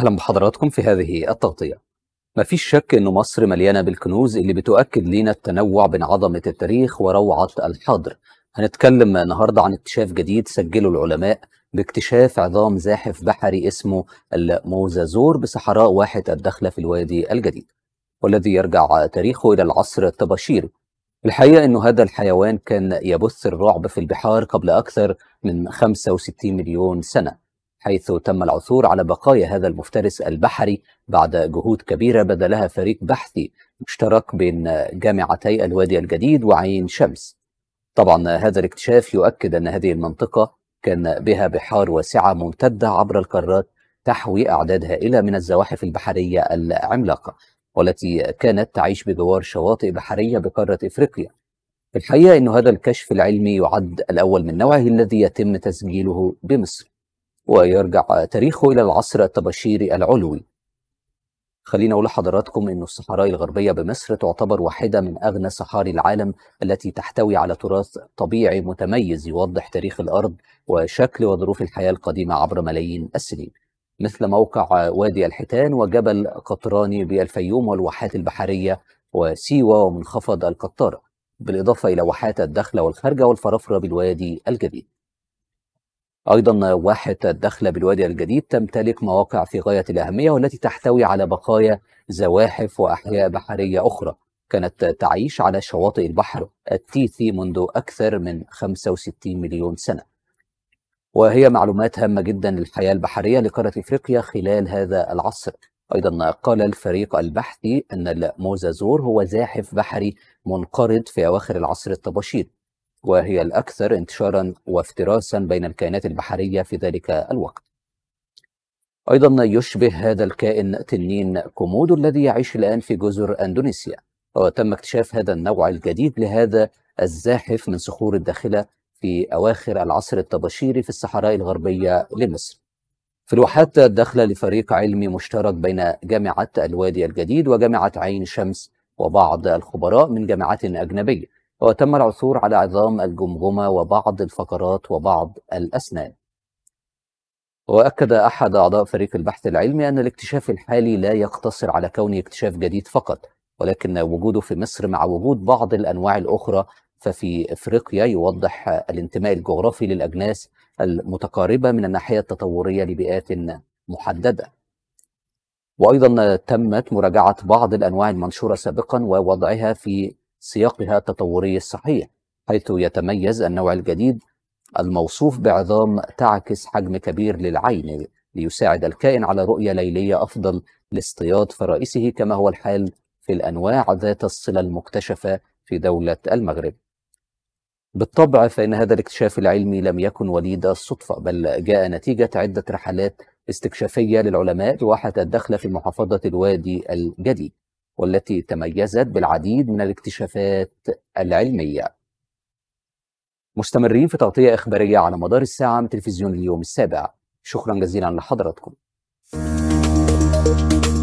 أهلا بحضراتكم في هذه التغطية ما فيش شك أن مصر مليانة بالكنوز اللي بتؤكد لنا التنوع بين عظمة التاريخ وروعة الحاضر هنتكلم النهاردة عن اكتشاف جديد سجله العلماء باكتشاف عظام زاحف بحري اسمه الموزازور بصحراء واحة الدخلة في الوادي الجديد والذي يرجع تاريخه إلى العصر الطباشيري الحقيقة أنه هذا الحيوان كان يبث الرعب في البحار قبل أكثر من 65 مليون سنة حيث تم العثور على بقايا هذا المفترس البحري بعد جهود كبيرة بذلها فريق بحثي مشترك بين جامعتي الوادي الجديد وعين شمس طبعا هذا الاكتشاف يؤكد أن هذه المنطقة كان بها بحار واسعة ممتدة عبر القارات تحوي أعداد هائلة من الزواحف البحرية العملاقة والتي كانت تعيش بجوار شواطئ بحرية بقارة إفريقيا في الحقيقة أن هذا الكشف العلمي يعد الأول من نوعه الذي يتم تسجيله بمصر ويرجع تاريخه إلى العصر التبشيري العلوي خلينا أقول لحضراتكم أن الصحراء الغربية بمصر تعتبر واحدة من أغنى صحاري العالم التي تحتوي على تراث طبيعي متميز يوضح تاريخ الأرض وشكل وظروف الحياة القديمة عبر ملايين السنين مثل موقع وادي الحيتان وجبل قطراني بالفيوم والواحات البحرية وسيوة ومنخفض القطارة بالإضافة إلى واحات الدخلة والخارجة والفرافرة بالوادي الجديد أيضا واحة الدخلة بالوادي الجديد تمتلك مواقع في غاية الأهمية والتي تحتوي على بقايا زواحف وأحياء بحرية أخرى كانت تعيش على شواطئ البحر التيثي منذ أكثر من 65 مليون سنة وهي معلومات هامة جدا للحياة البحرية لقارة إفريقيا خلال هذا العصر أيضا قال الفريق البحثي أن الموزازور هو زاحف بحري منقرض في أواخر العصر الطباشير وهي الأكثر انتشارا وافتراسا بين الكائنات البحرية في ذلك الوقت أيضا يشبه هذا الكائن تنين كومودو الذي يعيش الآن في جزر أندونيسيا وتم اكتشاف هذا النوع الجديد لهذا الزاحف من صخور الداخلة في أواخر العصر الطباشيري في الصحراء الغربية لمصر في الواحات الداخلة لفريق علمي مشترك بين جامعة الوادي الجديد وجامعة عين شمس وبعض الخبراء من جامعات أجنبية وتم العثور على عظام الجمجمة وبعض الفقرات وبعض الأسنان وأكد أحد أعضاء فريق البحث العلمي أن الاكتشاف الحالي لا يقتصر على كونه اكتشاف جديد فقط ولكن وجوده في مصر مع وجود بعض الأنواع الأخرى ففي افريقيا يوضح الانتماء الجغرافي للاجناس المتقاربه من الناحيه التطوريه لبيئات محدده. وايضا تمت مراجعه بعض الانواع المنشوره سابقا ووضعها في سياقها التطوري الصحيح حيث يتميز النوع الجديد الموصوف بعظام تعكس حجم كبير للعين ليساعد الكائن على رؤية ليلية أفضل لاصطياد فرائسه كما هو الحال في الأنواع ذات الصلة المكتشفة في دولة المغرب بالطبع فإن هذا الاكتشاف العلمي لم يكن وليد الصدفة بل جاء نتيجة عدة رحلات استكشافية للعلماء لوحة الدخلة في محافظة الوادي الجديد والتي تميزت بالعديد من الاكتشافات العلمية مستمرين في تغطية إخبارية على مدار الساعة من تلفزيون اليوم السابع شكرا جزيلا لحضراتكم